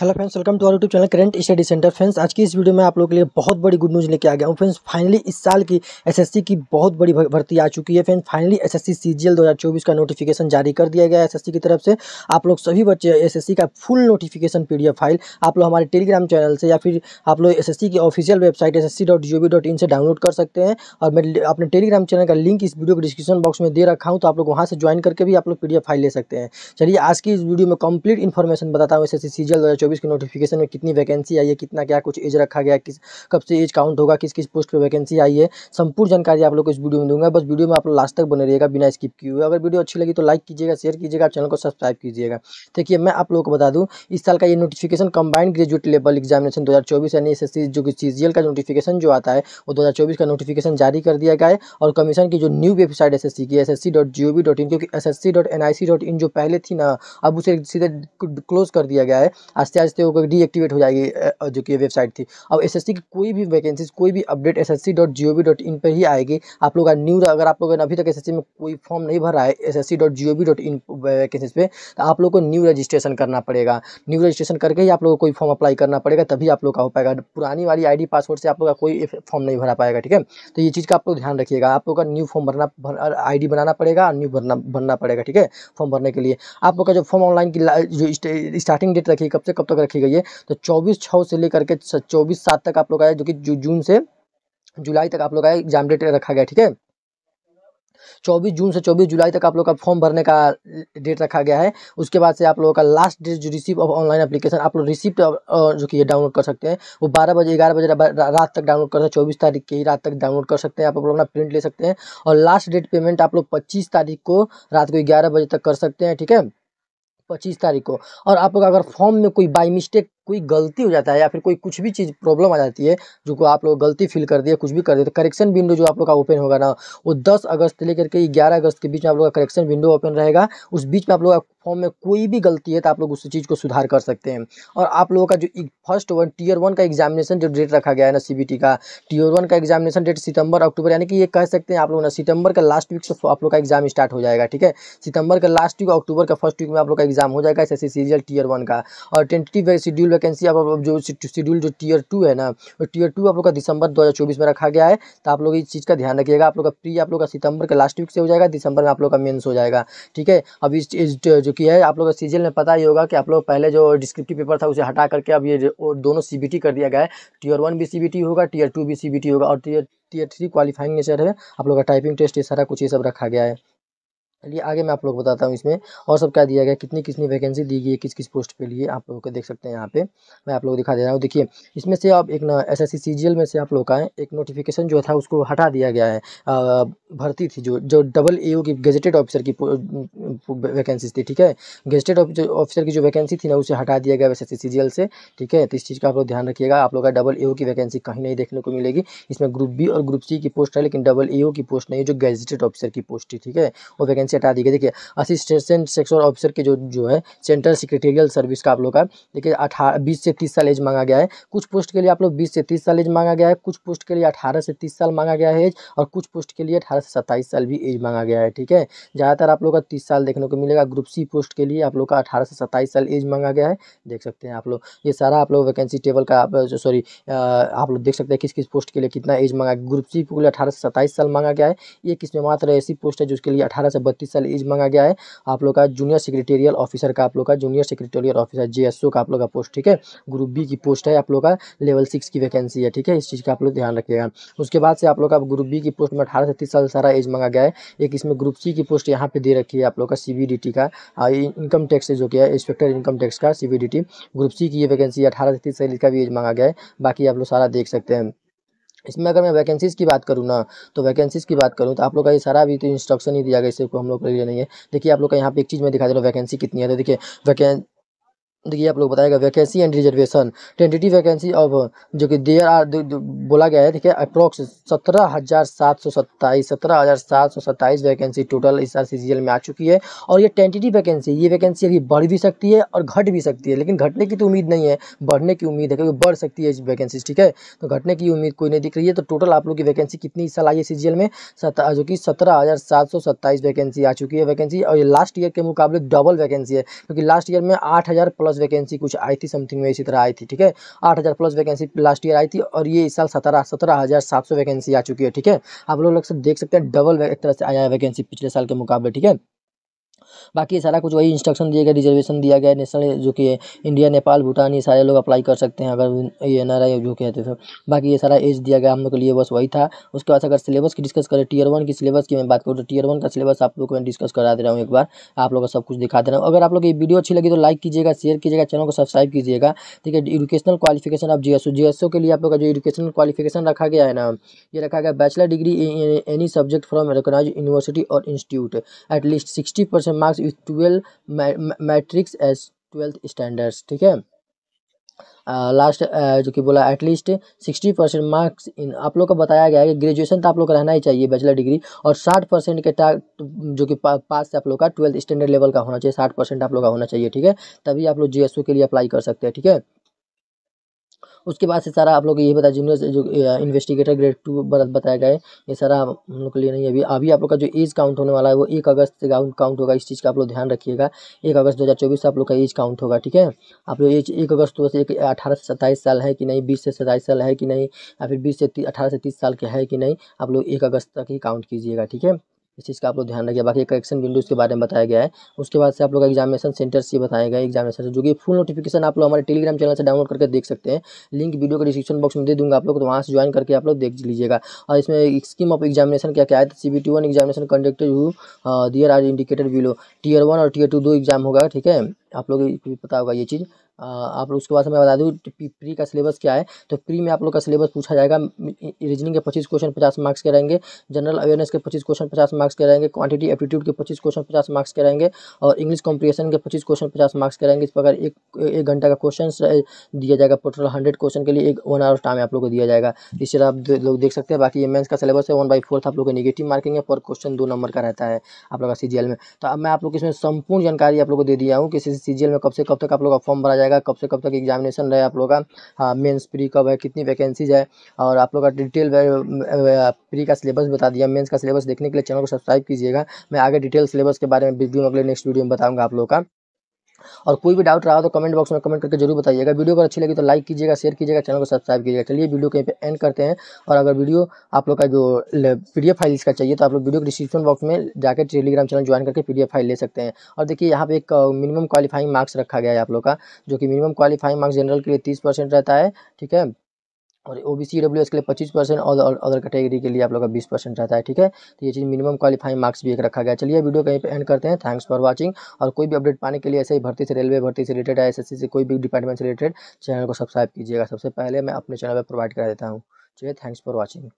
Hello friends welcome to our YouTube channel Current Study Centre friends आज की इस video में आप लोगों के लिए बहुत बड़ी गुड न्यूज़ लेके आ गया हूँ फ्रेंड्स फाइनली इस साल की एसएससी की बहुत बड़ी भर्ती आ चुकी है फ्रेंड्स फाइनली एसएससी सीजीएल 2024 का नोटिफिकेशन जारी कर दिया गया है की तरफ से आप लोग सभी बच्चे एस का फुल नोटिफिकेशन पी फाइल आप लोग हमारे टेलीग्राम चैनल से या फिर आप लोग एस की ऑफिशियल वेबसाइट एस से डाउनलोड कर सकते हैं और मैं अपने टेलीग्राम चैनल का लिंक इस वीडियो को डिस्क्रिप्शन बॉक्स में दे रखा हूँ तो आप लोग वहाँ से ज्वाइन करके भी आप लोग पी फाइल ले सकते हैं चलिए आज की इस वीडियो में कम्प्लीट इन्फॉर्मेशन बताता हूँ एस एस चौबीस के नोटिफिकेशन में कितनी वैकेंसी आई है कितना क्या कुछ एज रखा गया किस कब से एज काउंट होगा किस किस पोस्ट पर वैकेंसी आई है संपूर्ण जानकारी आप लोग को इस वीडियो में दूंगा बस वीडियो में आप लोग लास्ट तक बने रहेगा बिना स्किप किए हुए अगर वीडियो अच्छी लगी तो लाइक कीजिएगा शेयर कीजिएगा चैनल को सब्सक्राइब कीजिएगा देखिए मैं आप लोग को बता दूँ इस साल का ये notification combined graduate level examination दो यानी एस जो कि सी का नोटिफिकेशन जो आता है वो दो का नोटिफिकेशन जारी कर दिया गया है और कमीशन की जो न्यू वेबसाइट एस की एस एस क्योंकि एस जो पहले थी ना अब उसे सीधे क्लोज कर दिया गया है आज चार्ज थे तो वो डीएक्टिवेट हो जाएगी जो कि वेबसाइट थी अब एस की कोई भी वैकेंसी कोई भी अपडेट एस एस पर ही आएगी आप लोग का न्यू अगर आप लोग अभी तक एस में कोई फॉर्म नहीं भरा है एस एस वैकेंसीज पे तो आप लोग को न्यू रजिस्ट्रेशन करना पड़ेगा न्यू रजिस्ट्रेशन करके ही आप लोग को कोई फॉर्म अप्लाई करना पड़ेगा तभी आप लोग का हो पाएगा पुरानी वाली आई पासवर्ड से आप लोग का कोई फॉर्म नहीं भरा पाएगा ठीक है तो ये चीज़ का आप लोग ध्यान रखिएगा आप लोग का न्यू फॉर्म भरना आई बनाना पड़ेगा और न्यू भरना भरना पड़ेगा ठीक है फॉर्म भरने के लिए आप लोग का जो फॉर्म ऑनलाइन की जो स्टार्टिंग डेट रखिए कब से कब तक रखी गई है तो चौबीस छः से लेकर के चौबीस सात तक आप लोग आए जो कि जून से जुलाई तक आप लोग का एग्जाम डेट रखा गया ठीक है चौबीस जून से चौबीस जुलाई तक आप लोग का फॉर्म भरने का डेट रखा गया है उसके बाद से आप लोगों का लास्ट डेट जो रिसीव ऑफ ऑनलाइन एप्लीकेशन आप लोग रिसिप्ट जो कि ये डाउनलोड कर सकते हैं वो बारह बजे ग्यारह बजे रात तक डाउनलोड कर सकते हैं चौबीस तारीख की रात तक डाउनलोड कर सकते हैं आप लोग अपना प्रिंट ले सकते हैं और लास्ट डेट पेमेंट आप लोग पच्चीस तारीख को रात को ग्यारह बजे तक कर सकते हैं ठीक है थीके? पच्चीस तारीख को और आप लोग अगर फॉर्म में कोई बाई मिस्टेक कोई गलती हो जाता है या फिर कोई कुछ भी चीज़ प्रॉब्लम आ जाती है जो को आप लोग गलती फील कर दिए कुछ भी कर दिए तो करेक्शन विंडो जो आप लोग का ओपन होगा ना वो 10 अगस्त से लेकर के 11 अगस्त के बीच में आप लोग का करेक्शन विंडो ओपन रहेगा उस बीच में आप लोग फॉर्म में कोई भी गलती है तो आप लोग उस चीज़ को सुधार कर सकते हैं और आप लोगों का जो फर्स्ट वन टीयर वन का एग्जामिनेशन जो डेट रखा गया है ना सी का टीयर वन का एग्जामिनेशन डेट सितंबर अक्टूबर यानी कि ये कह सकते हैं आप लोग ना सितंबर का लास्ट वीक से आप लोग का एग्जाम स्टार्ट हो जाएगा ठीक है सितंबर का लास्ट वीक अक्टूबर का फर्स्ट वीक में आप लोग का एग्जाम हो जाएगा एस सीरियल टीयर वन का और टेंटेटिव शेड्यूल शेड्यूल वैकेंसी आप, जो शेड्यूल जो टीयर टू है ना वो टीयर टू आप लोग का दिसंबर दो में रखा गया है तो आप लोग इस चीज़ का ध्यान रखिएगा आप लोग का प्री आप लोग का सितंबर का लास्ट वीक से हो जाएगा दिसंबर में आप लोग का मेन्स हो जाएगा ठीक है अब इस जो कि है आप लोग का सीजल में पता ही होगा कि आप लोग पहले जो डिस्क्रिप्टिव पेपर था उसे हटा करके अब ये दोनों सी कर दिया गया है टीयर वन भी सी होगा टीयर टू भी सी होगा और tier tier three qualifying nature है आप लोग का टाइपिंग टेस्ट ये सारा कुछ ये सब रखा गया है चलिए आगे मैं आप लोग बताता हूँ इसमें और सब क्या दिया गया कितनी कितनी वैकेंसी दी गई है किस किस पोस्ट पे लिए आप लोग देख सकते हैं यहाँ पे मैं आप लोग दिखा दे रहा हूँ देखिए इसमें से आप एक ना एस एस में से आप लोग का एक नोटिफिकेशन जो था उसको हटा दिया गया है भर्ती थी जो जो डबल ए की गेजेटेड ऑफिसर की वैकेंसी थी ठीक है गेजेटेड ऑफिसर की जो वैकेंसी थी ना उसे हटा दिया गया एस एस से ठीक है तो इस चीज़ का आप लोग ध्यान रखिएगा आप लोग का डबल ए की वैकेंसी कहीं नहीं देखने को मिलेगी इसमें ग्रुप बी और ग्रुप सी की पोस्ट है लेकिन डबल ए की पोस्ट नहीं जो गेजेटेड ऑफिसर की पोस्ट थी ठीक है वो वैकेंसी से हटा दी गई देखिए असिस्टेंट सेक्सुअल ऑफिसर के जो जो है सेंट्रल सेक्रेटेरियल सर्विस का आप लोग का देखिए अठारह बीस से तीस साल एज मांगा गया है कुछ पोस्ट के लिए आप लोग बीस से तीस साल एज मांगा गया है कुछ पोस्ट के लिए अठारह से तीस साल मांगा गया है एज और कुछ पोस्ट के लिए अठारह से सत्ताईस साल भी एज मांगा गया है ठीक है ज़्यादातर आप लोग का तीस साल देखने को मिलेगा ग्रुप सी पोस्ट के लिए आप लोग का अठारह से सत्ताईस साल एज मांगा गया है देख सकते हैं आप लोग ये सारा आप लोग वैकेंसी टेबल का आप सॉरी आप लोग देख सकते हैं किस किस पोस्ट के लिए कितना एज मांगा ग्रुप सी के लिए अठारह से सत्ताईस साल मांगा गया है ये किसमें मात्र ऐसी पोस्ट है जिसके लिए अठारह से सेक्रेटरी सेल इज मांगा गया है आप लोग का जूनियर सेक्रेटेरियल ऑफिसर का आप लोग का जूनियर सेक्रेटेरियल ऑफिसर जेएसओ का आप लोग का पोस्ट ठीक है ग्रुप बी की पोस्ट है आप लोग का लेवल सिक्स की वैकेंसी है ठीक है इस चीज़ का आप लोग ध्यान रखिएगा उसके बाद से आप लोग का ग्रुप बी की पोस्ट में अठारह से तीस साल सारा एज मांगा गया है एक इसमें ग्रुप सी की पोस्ट यहाँ पे दे रखी है आप लोग का सी का इनकम टैक्स जो किया है इंस्पेक्टर इनकम टैक्स का सी ग्रुप सी की ये वैकेंसी अठारह से तीस साल इसका भी एज मांगा गया है बाकी आप लोग सारा देख सकते हैं इसमें अगर मैं वैकेंसीज़ की बात करूँ ना तो वैकेंसीज़ की बात करूँ तो आप लोग का ये सारा अभी तो इंस्ट्रक्शन ही दिया गया इसको हम लोग के लिए नहीं है देखिए आप लोग का यहाँ पे एक चीज़ में दिखा दे रहा हूँ वैकेंसी कितनी है तो देखिए वैकें देखिए तो आप लोग बताएगा vacancy and reservation tentative vacancy अब जो कि देर आर बोला गया है ठीक है अप्रोक्स सत्रह हज़ार सात सौ सत्ताईस सत्रह हज़ार सात सौ सत्ताईस वैकेंसी टोटल इस साल सी में आ चुकी है और ये टेंटेटिव वैकेंसी ये वैकेंसी अभी बढ़ भी सकती है और घट भी सकती है लेकिन घटने की तो उम्मीद नहीं है बढ़ने की उम्मीद है क्योंकि बढ़ सकती है इस वैकेंसी ठीक है तो घटने की उम्मीद कोई नहीं दिख रही है तो टोटल आप लोग की वैकेंसी कितनी इस साल आई है सी में जो कि सत्रह वैकेंसी आ चुकी है वैकेंसी और ये लास्ट ईयर के मुकाबले डबल वैकेंसी है क्योंकि लास्ट ईयर में आठ प्लस प्लस वैकेंसी कुछ आई थी समथिंग में इसी तरह आई थी ठीक है आठ हज़ार प्लस वैकेंसी लास्ट ईयर आई थी और ये इस साल सत्रह सत्रह हज़ार सात सौ वैकेंसी आ चुकी है ठीक है आप लोग देख सकते हैं डबल एक तरह से आया है वैकेंसी पिछले साल के मुकाबले ठीक है बाकी सारा कुछ वही इंस्ट्रक्शन दिया गया रिजर्वेशन दिया गया नेशनल जो कि इंडिया नेपाल भूटान ये सारे लोग अप्लाई कर सकते हैं अगर ये एन आर आई जो कहते थे बाकी ये सारा एज दिया गया हम लोग के लिए बस वही था उसके बाद अगर सिलेबस की डिस्कस करें टीयर वन की सिलेबस की मैं बात करूँ तो टीयर वन का सिलेबस आप लोग को मैं डिस्कस करा दे रहा हूँ एक बार आप लोग को सब कुछ दिखा दे रहा हूँ अगर आप लोग ये वीडियो अच्छी लगी तो लाइक कीजिएगा शेयर कीजिएगा चैनल को सब्सक्राइब कीजिएगा ठीक है एजुकेशनल क्वालिफिकेशन आप जी एस जी एस के लिए आप लोग का जो एजुकेशनल क्वालिफिकेशन रखा गया है ना ये रखा गया bachelor degree any subject from recognise university और institute at least sixty percent marks class twelve matrix as twelfth standards ठीक है लास्ट uh, uh, जो कि बोला at least sixty percent marks in आप लोग का बताया गया है कि ग्रेजुएशन तो आप लोग का रहना ही चाहिए बैचलर डिग्री और साठ परसेंट के टा जो कि पा, पास से आप लोग का ट्वेल्थ स्टैंडर्ड लेवल का होना चाहिए साठ परसेंट आप लोग का होना चाहिए ठीक है तभी आप लोग जी के लिए अप्लाई कर सकते हैं ठीक है उसके बाद से सारा आप लोग ये बताया जूनियर जो इन्वेस्टिगेटर ग्रेड टू बताया गया है ये सारा हम लोग के लिए नहीं है अभी अभी आप लोग का जो एज काउंट होने वाला है वो एक अगस्त से काउंट होगा इस चीज़ का आप लोग ध्यान रखिएगा एक अगस्त दो से आप लोग का एज काउंट होगा ठीक है आप लोग एज एक अगस्त तो से एक अठारह से सत्ताईस साल है कि नहीं बीस से सत्ताईस साल है कि नहीं या फिर बीस से अठारह से तीस साल के है कि नहीं आप लोग एक अगस्त तक ही काउंट कीजिएगा ठीक है इस चीज़ का आप लोग ध्यान रखिए बाकी करेक्शन विंडोज़ के बारे में बताया गया है उसके बाद से आप लोग एग्जामिनेशन सेंटर से बताया गया एग्जामिनेशन जो कि फुल नोटिफिकेशन आप लोग हमारे टेलीग्राम चैनल से डाउनलोड करके देख सकते हैं लिंक वीडियो को डिस्क्रिप्शन बॉक्स में दे दूंगा आप लोग तो वहाँ से ज्वाइन करके आप लोग देख लीजिएगा और इसमें स्कीम ऑफ एग्जामिनेशन क्या क्या है C B T one examination conducted who there are indicated below tier one और टीयर टू दो एग्जाम होगा ठीक है आप लोग पता होगा ये चीज़ आप लोग उसके बाद से मैं बता दूँ प्री का सिलेबस क्या है तो प्री में आप लोग का सिलेबस पूछा जाएगा रीजनिंग के पच्चीस क्वेश्चन पचास मार्क्स के रहेंगे जनरल अवेयरनेस के पच्चीस क्वेश्चन पचास मार्क्स के रहेंगे क्वांटिटी एप्टीट्यूड के पच्चीस क्वेश्चन पचास मार्क्स के रहेंगे और इंग्लिश कॉम्प्रिएशन के पच्चीस क्वेश्चन पचास मार्क्स के रहेंगे इस प्रकार एक एक घंटा का क्वेश्चन दिया जाएगा टोटल हंड्रेड क्वेश्चन के लिए एक वन आवर टाइम आप लोग को दिया जाएगा इस तरह आप लोग देख सकते हैं बाकी मेन्स का सिलेबस है वन बाई फोर्थ आप लोग का निगेटिव मार्किंग है पर क्वेश्चन दो नंबर का रहता है आप लोग का सी में तो अब मैं आप लोग इसमें संपूर्ण जानकारी आप लोग को दे दिया हूँ कि सी में कब से कब तक आप लोग का फॉर्म भरा जाएगा रहेगा कब से कब तक एग्जामिनेशन रहे आप लोगों का मेंस हाँ, प्री कब है कितनी वैकेंसीज है और आप लोग का डिटेल प्री का सिलेबस बता दिया मेंस का सिलेबस देखने के लिए चैनल को सब्सक्राइब कीजिएगा मैं आगे डिटेल सिलेबस के बारे में बिजली अगले नेक्स्ट वीडियो में बताऊँगा आप लोगों का और कोई भी डाउट रहा तो कमेंट बॉक्स में कमेंट करके जरूर बताइएगा वीडियो अगर अच्छी लगी तो लाइक कीजिएगा शेयर कीजिएगा चैनल को सब्सक्राइब कीजिएगा चलिए वीडियो कहीं पे एंड करते हैं और अगर वीडियो आप लोग का जो पी फाइल इसका चाहिए तो आप लोग वीडियो के डिस्क्रिप्शन बॉक्स में जाकर टेलीग्राम चैनल ज्वाइन करके पी फाइल ले सकते हैं और देखिए यहाँ पे एक मिनिमम क्वालिफाइंग मार्क्स रखा गया है आप लोग का जो कि मिनिमम क्वालिफाइंग मार्क्स जनरल के लिए तीस रहता है ठीक है और O B C W S के लिए पच्चीस परसेंट और अदर कैटेगरी के लिए आप लोग का बीस परसेंट रहता है ठीक है तो ये चीज़ मिनिमम क्वालिफाइंग मार्क्स भी एक रखा गया चलिए वीडियो कहीं पे एंड करते हैं थैंक्स फॉर वाचिंग और कोई भी अपडेट पाने के लिए ऐसे ही भर्ती से रेलवे भर्ती से रिलेटेड एस से कोई भी डिपार्टमेंट से रिलेटेड चैनल को सब्सक्राइब कीजिएगा सबसे पहले मैं अपने चैनल पर प्रोवाइड करा देता हूँ चलिए थैंक्स फॉर वॉचिंग